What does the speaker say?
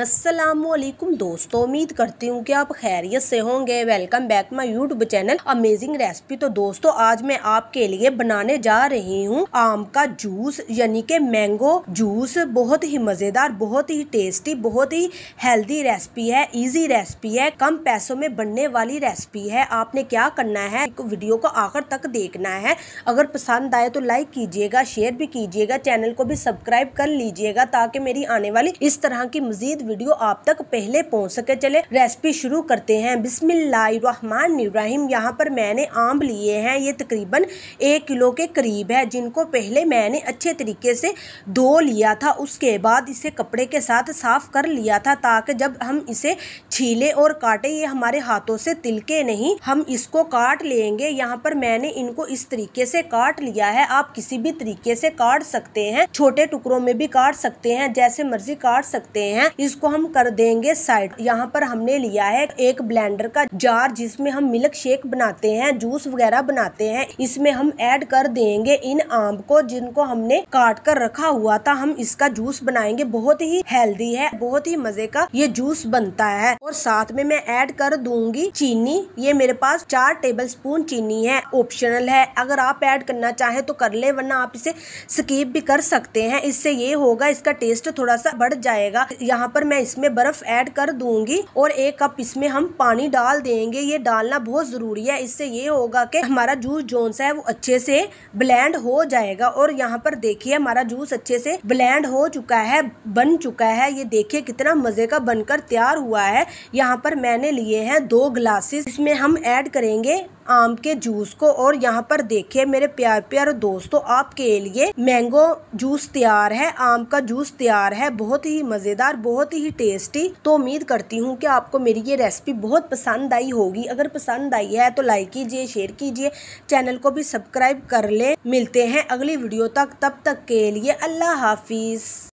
असलकुम दोस्तों उम्मीद करती हूँ कि आप खैरियत से होंगे welcome back my YouTube channel amazing recipe तो दोस्तों आज मैं आपके लिए बनाने जा रही हूँ आम का जूस यानी कि मैंगो जूस बहुत ही मज़ेदार बहुत ही टेस्टी बहुत ही हेल्दी रेसिपी है इजी रेसिपी है कम पैसों में बनने वाली रेसिपी है आपने क्या करना है वीडियो को आखिर तक देखना है अगर पसंद आए तो लाइक कीजिएगा शेयर भी कीजिएगा चैनल को भी सब्सक्राइब कर लीजिएगा ताकि मेरी आने वाली इस तरह की मजीद वीडियो आप तक पहले पहुँच सके चले रेसिपी शुरू करते हैं बिस्मिल्लाम यहाँ पर मैंने आम लिए हैं ये तकरीबन एक किलो के करीब है जिनको पहले मैंने अच्छे तरीके से धो लिया था उसके बाद इसे कपड़े के साथ साफ़ कर लिया था ताकि जब हम इसे छीले और काटे ये हमारे हाथों से तिलके नहीं हम इसको काट लेंगे यहाँ पर मैंने इनको इस तरीके से काट लिया है आप किसी भी तरीके से काट सकते हैं छोटे टुकड़ों में भी काट सकते सकते हैं जैसे मर्जी काट सकते हैं इसको हम कर देंगे साइड यहाँ पर हमने लिया है एक ब्लेंडर का जार जिसमें हम मिल्क शेक बनाते हैं जूस वगैरह बनाते हैं इसमें हम ऐड कर देंगे इन आम को जिनको हमने काट कर रखा हुआ था हम इसका जूस बनाएंगे बहुत ही हेल्दी है बहुत ही मजे का ये जूस बनता है और साथ में मैं ऐड कर दूंगी चीनी ये मेरे पास चार टेबल स्पून चीनी है ऑप्शनल है अगर आप ऐड करना चाहें तो कर ले वरना आप इसे स्कीप भी कर सकते हैं इससे ये होगा इस इसका टेस्ट थोड़ा सा बढ़ जाएगा यहाँ पर मैं इसमें बर्फ ऐड कर दूंगी और एक कप इसमें हम पानी डाल देंगे ये डालना बहुत ज़रूरी है इससे ये होगा कि हमारा जूस जोन सा है वो अच्छे से ब्लेंड हो जाएगा और यहाँ पर देखिए हमारा जूस अच्छे से ब्लेंड हो चुका है बन चुका है ये देखिए कितना मज़े का बनकर तैयार हुआ है यहाँ पर मैंने लिए हैं दो ग्लासेस इसमें हम ऐड करेंगे आम के जूस को और यहाँ पर देखिए मेरे प्यार प्यार दोस्तों आपके लिए मैंगो जूस तैयार है आम का जूस तैयार है बहुत ही मज़ेदार बहुत ही टेस्टी तो उम्मीद करती हूँ कि आपको मेरी ये रेसिपी बहुत पसंद आई होगी अगर पसंद आई है तो लाइक कीजिए शेयर कीजिए चैनल को भी सब्सक्राइब कर ले मिलते हैं अगली वीडियो तक तब तक के लिए अल्लाह हाफिज़